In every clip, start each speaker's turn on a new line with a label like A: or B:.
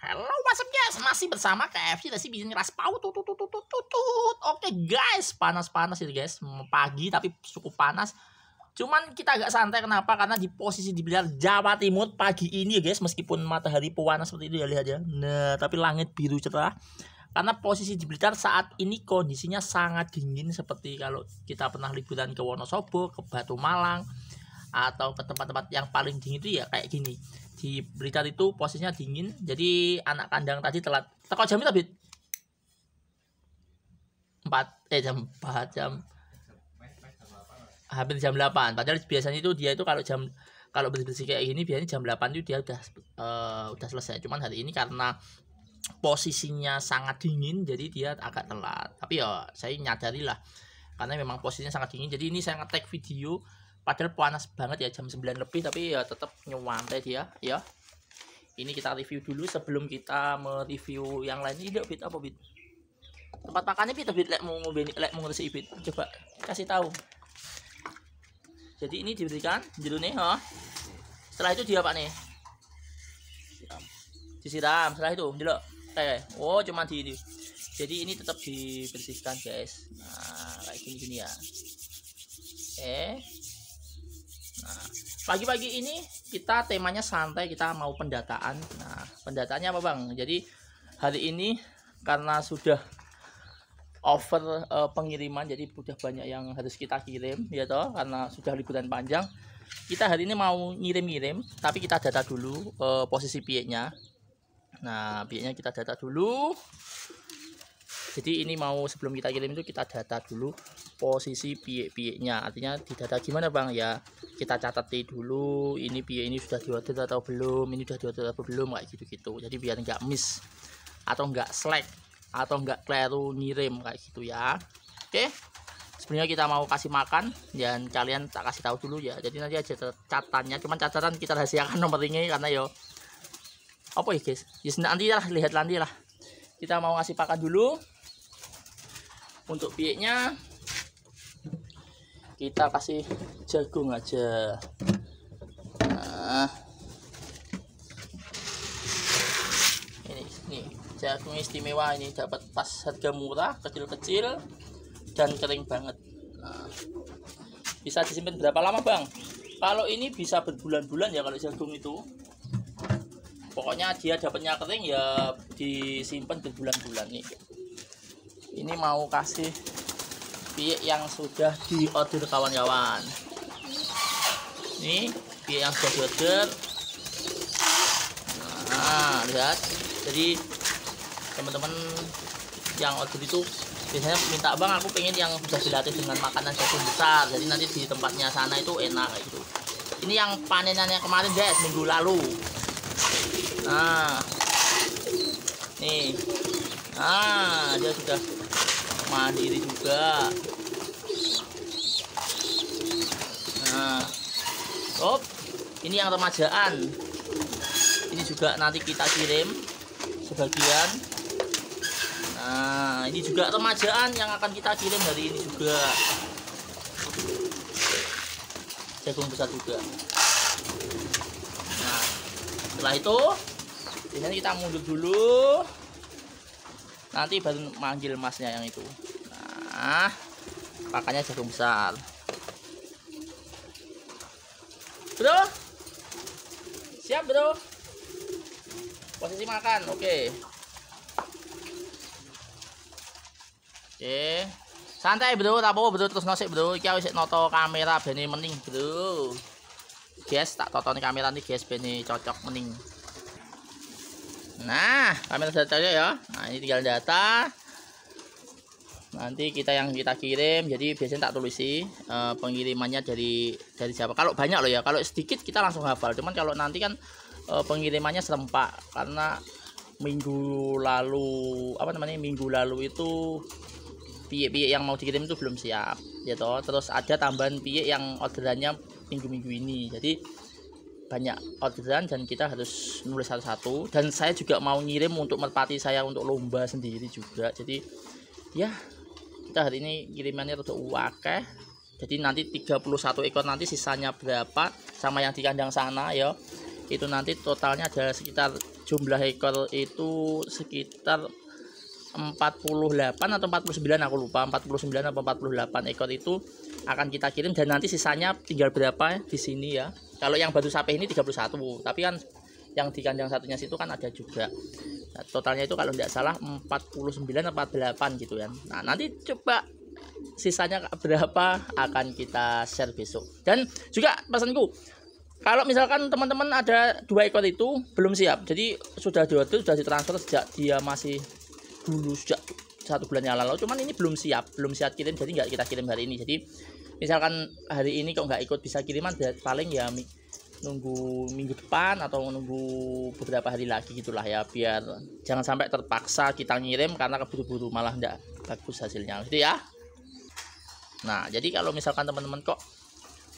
A: Halo, whatsapp guys? Masih bersama KFC nasi ras raspau tut tut tut tut tut tut. Oke guys, panas-panas ini guys. Pagi tapi cukup panas. Cuman kita agak santai kenapa? Karena di posisi di biliar Jawa Timur pagi ini ya, guys, meskipun matahari pewarna seperti itu ya lihat ya. Nah, tapi langit biru cerah. Karena posisi di Blitar saat ini kondisinya sangat dingin seperti kalau kita pernah liburan ke Wonosobo, ke Batu Malang, atau ke tempat-tempat yang paling dingin itu ya kayak gini di berita itu posisinya dingin jadi anak kandang tadi telat teko jam tapi 4 eh jam 4 jam hampir jam 8 padahal biasanya itu dia itu kalau jam kalau bersih-bersih kayak gini biasanya jam 8 itu dia udah uh, udah selesai cuman hari ini karena posisinya sangat dingin jadi dia agak telat tapi ya saya nyadari lah karena memang posisinya sangat dingin jadi ini saya ngetek video padahal panas banget ya jam 9 lebih tapi ya tetap nyewantai dia ya ini kita review dulu sebelum kita mereview yang lain ini bit apa bit tempat makannya bit bit lek mau lek mau ngerti bit coba kasih tahu jadi ini diberikan jeru nih ha setelah itu dia pak nih disiram disiram setelah itu jelo kayak eh, eh. oh cuma di ini jadi ini tetap dibersihkan guys nah kayak gini gini ya eh pagi-pagi ini kita temanya santai kita mau pendataan nah pendataannya apa bang jadi hari ini karena sudah over uh, pengiriman jadi sudah banyak yang harus kita kirim ya toh karena sudah liburan panjang kita hari ini mau ngirim-ngirim tapi kita data dulu uh, posisi pieknya nah pieknya kita data dulu jadi ini mau sebelum kita kirim itu kita data dulu posisi piye nya artinya di data gimana bang ya kita catat dulu ini piye ini sudah diorder atau belum ini sudah diorder atau belum kayak gitu-gitu jadi biar nggak miss atau nggak slack atau nggak keliru ngirim kayak gitu ya oke sebenarnya kita mau kasih makan dan kalian tak kasih tahu dulu ya jadi nanti aja catatannya cuman catatan kita rahasiakan nomor ini karena yo apa ya guys ya nanti lah lihat nanti lah kita mau ngasih pakan dulu untuk biaknya kita kasih jagung aja nah, ini ini jagung istimewa ini dapat pas harga murah kecil-kecil dan kering banget nah, bisa disimpan berapa lama bang kalau ini bisa berbulan-bulan ya kalau jagung itu pokoknya dia dapatnya kering ya disimpan berbulan-bulan nih ini mau kasih biak yang sudah di order kawan-kawan ini biak yang sudah di order. nah lihat jadi teman-teman yang order itu biasanya minta bang aku pengen yang sudah dilatih dengan makanan jagung besar jadi nanti di tempatnya sana itu enak gitu ini yang panenannya kemarin guys minggu lalu nah nih ah dia sudah mandiri juga nah op ini yang remajaan ini juga nanti kita kirim sebagian nah ini juga remajaan yang akan kita kirim hari ini juga jagung besar juga nah setelah itu ini kita mundur dulu nanti baru manggil masnya yang itu nah pakannya jagung besar bro siap bro posisi makan oke okay. oke okay. santai bro tapi bro terus nosik bro kita bisa noto kamera Benny mending, bro guys tak tonton kamera nih guys Benny cocok mending nah kami sudah cari ya nah ini tinggal data nanti kita yang kita kirim jadi biasanya tak tulisi e, pengirimannya dari dari siapa kalau banyak loh ya kalau sedikit kita langsung hafal cuman kalau nanti kan e, pengirimannya serempak karena minggu lalu apa namanya minggu lalu itu piye-piye yang mau dikirim itu belum siap ya toh. terus ada tambahan piye yang orderannya minggu-minggu ini jadi banyak orderan dan kita harus nulis satu-satu dan saya juga mau ngirim untuk merpati saya untuk lomba sendiri juga jadi ya kita hari ini kirimannya untuk wake jadi nanti 31 ekor nanti sisanya berapa sama yang di kandang sana ya itu nanti totalnya ada sekitar jumlah ekor itu sekitar 48 atau 49 aku lupa 49 atau 48 ekor itu akan kita kirim dan nanti sisanya tinggal berapa di sini ya kalau yang baru sampai ini 31 tapi kan yang di kandang satunya situ kan ada juga nah, totalnya itu kalau tidak salah 49 48 gitu ya nah nanti coba sisanya berapa akan kita share besok dan juga pesanku kalau misalkan teman-teman ada dua ekor itu belum siap jadi sudah itu sudah ditransfer sejak dia masih dulu sejak satu bulan yang lalu cuman ini belum siap belum siap kirim jadi nggak kita kirim hari ini jadi misalkan hari ini kok nggak ikut bisa kiriman paling ya nunggu minggu depan atau nunggu beberapa hari lagi gitulah ya biar jangan sampai terpaksa kita ngirim karena keburu-buru malah enggak bagus hasilnya gitu ya nah jadi kalau misalkan teman-teman kok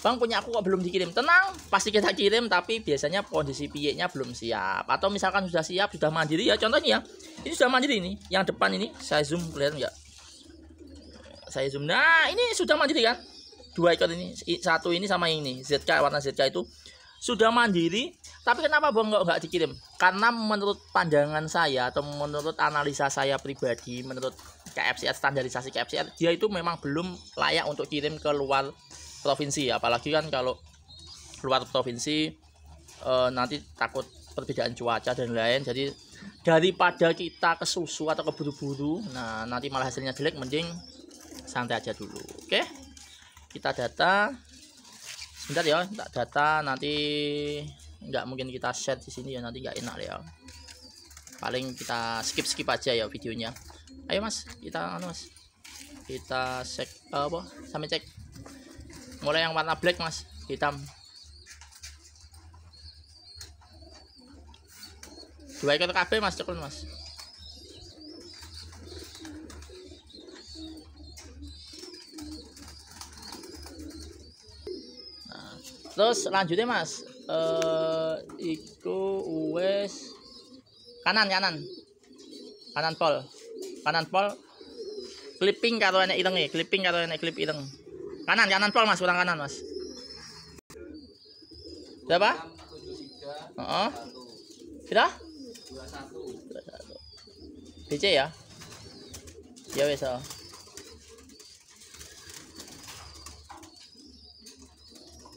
A: Bang punya aku kok belum dikirim. Tenang, pasti kita kirim tapi biasanya kondisi piyeknya belum siap. Atau misalkan sudah siap, sudah mandiri ya. Contohnya ya, ini sudah mandiri ini. Yang depan ini saya zoom kelihatan nggak? Saya zoom. Nah, ini sudah mandiri kan? Dua ekor ini, satu ini sama ini. ZK warna ZK itu sudah mandiri, tapi kenapa bang nggak nggak dikirim? Karena menurut pandangan saya atau menurut analisa saya pribadi, menurut KFCR standarisasi KFCR, dia itu memang belum layak untuk kirim ke luar provinsi apalagi kan kalau luar provinsi e, nanti takut perbedaan cuaca dan lain jadi daripada kita ke susu atau keburu-buru nah nanti malah hasilnya jelek mending santai aja dulu oke kita data sebentar ya tak data nanti nggak mungkin kita share di sini ya nanti nggak enak ya paling kita skip skip aja ya videonya ayo mas kita anu mas kita cek eh, apa sampai cek mulai yang warna black mas hitam dua ekor KB mas cokelat mas nah, terus lanjutnya mas eh iku us kanan kanan kanan pol kanan pol clipping karo enek ireng clipping karo enek clip ireng Kanan, kanan pol mas, kurang kanan mas. siapa Oh. Kira? BC ya? Ya wes oh.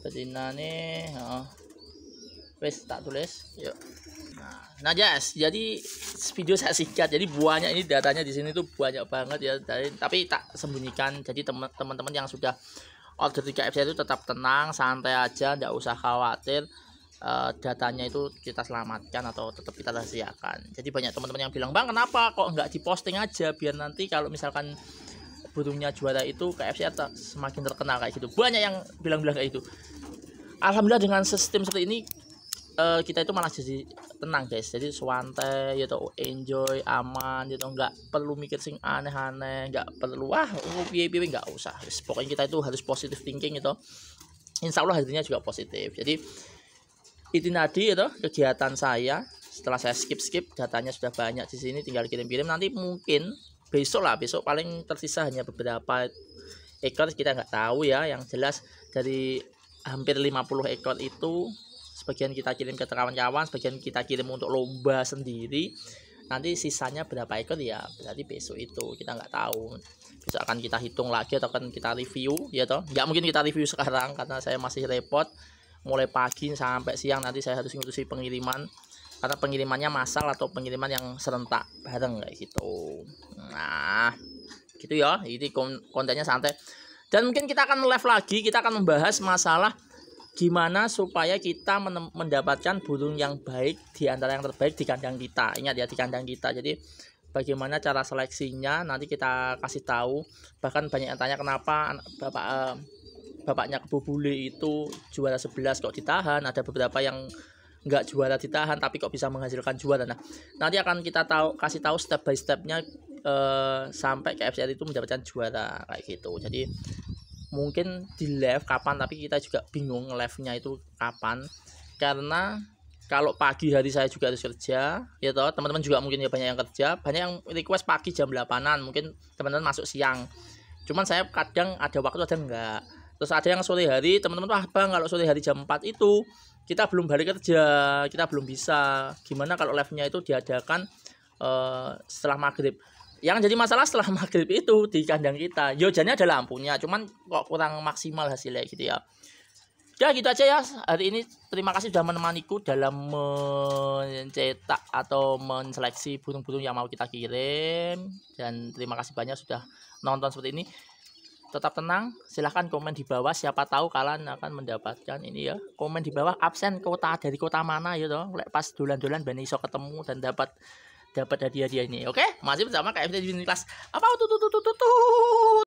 A: Betina nih, oh. Wes tak tulis, yuk. Nah, Jas, jadi video saya singkat. Jadi buahnya ini datanya di sini tuh banyak banget ya dari tapi tak sembunyikan. Jadi teman-teman yang sudah order 3 FC itu tetap tenang, santai aja, tidak usah khawatir. Uh, datanya itu kita selamatkan atau tetap kita rahasiakan. Jadi banyak teman-teman yang bilang, "Bang, kenapa kok nggak diposting aja biar nanti kalau misalkan burungnya juara itu KFC atau semakin terkenal kayak gitu." Banyak yang bilang-bilang kayak gitu. Alhamdulillah dengan sistem seperti ini uh, kita itu malah jadi tenang guys jadi swantai gitu ya enjoy aman gitu nggak perlu mikir sing aneh-aneh nggak perlu wah oh piye piye nggak usah pokoknya kita itu harus positif thinking gitu insya Allah hasilnya juga positif jadi itu tadi itu kegiatan saya setelah saya skip skip datanya sudah banyak di sini tinggal kirim kirim nanti mungkin besok lah besok paling tersisa hanya beberapa ekor kita nggak tahu ya yang jelas dari hampir 50 ekor itu sebagian kita kirim ke kawan-kawan sebagian kita kirim untuk lomba sendiri nanti sisanya berapa ekor ya berarti besok itu kita nggak tahu besok akan kita hitung lagi atau akan kita review ya toh nggak mungkin kita review sekarang karena saya masih repot mulai pagi sampai siang nanti saya harus ngurusi pengiriman karena pengirimannya masal atau pengiriman yang serentak bareng kayak gitu nah gitu ya ini kontennya santai dan mungkin kita akan live lagi kita akan membahas masalah gimana supaya kita mendapatkan burung yang baik di antara yang terbaik di kandang kita ingat ya di kandang kita jadi bagaimana cara seleksinya nanti kita kasih tahu bahkan banyak yang tanya kenapa bapak eh, bapaknya bule itu juara 11 kok ditahan ada beberapa yang nggak juara ditahan tapi kok bisa menghasilkan juara nah nanti akan kita tahu kasih tahu step by stepnya eh, sampai FCR itu mendapatkan juara kayak gitu jadi mungkin di live kapan tapi kita juga bingung live-nya itu kapan karena kalau pagi hari saya juga harus kerja ya toh teman-teman juga mungkin ya banyak yang kerja banyak yang request pagi jam 8an mungkin teman-teman masuk siang cuman saya kadang ada waktu ada enggak terus ada yang sore hari teman-teman wah bang kalau sore hari jam 4 itu kita belum balik kerja kita belum bisa gimana kalau live nya itu diadakan uh, setelah maghrib yang jadi masalah setelah maghrib itu di kandang kita Yojannya ada lampunya cuman kok kurang maksimal hasilnya gitu ya Ya gitu aja ya hari ini terima kasih sudah menemaniku dalam mencetak atau menseleksi burung-burung yang mau kita kirim dan terima kasih banyak sudah nonton seperti ini tetap tenang silahkan komen di bawah siapa tahu kalian akan mendapatkan ini ya komen di bawah absen kota dari kota mana ya gitu. toh pas dolan-dolan ben iso ketemu dan dapat dapat hadiah-hadiah ini. Oke, masih bersama KFC di kelas. Apa tuh tuh tuh tuh tuh.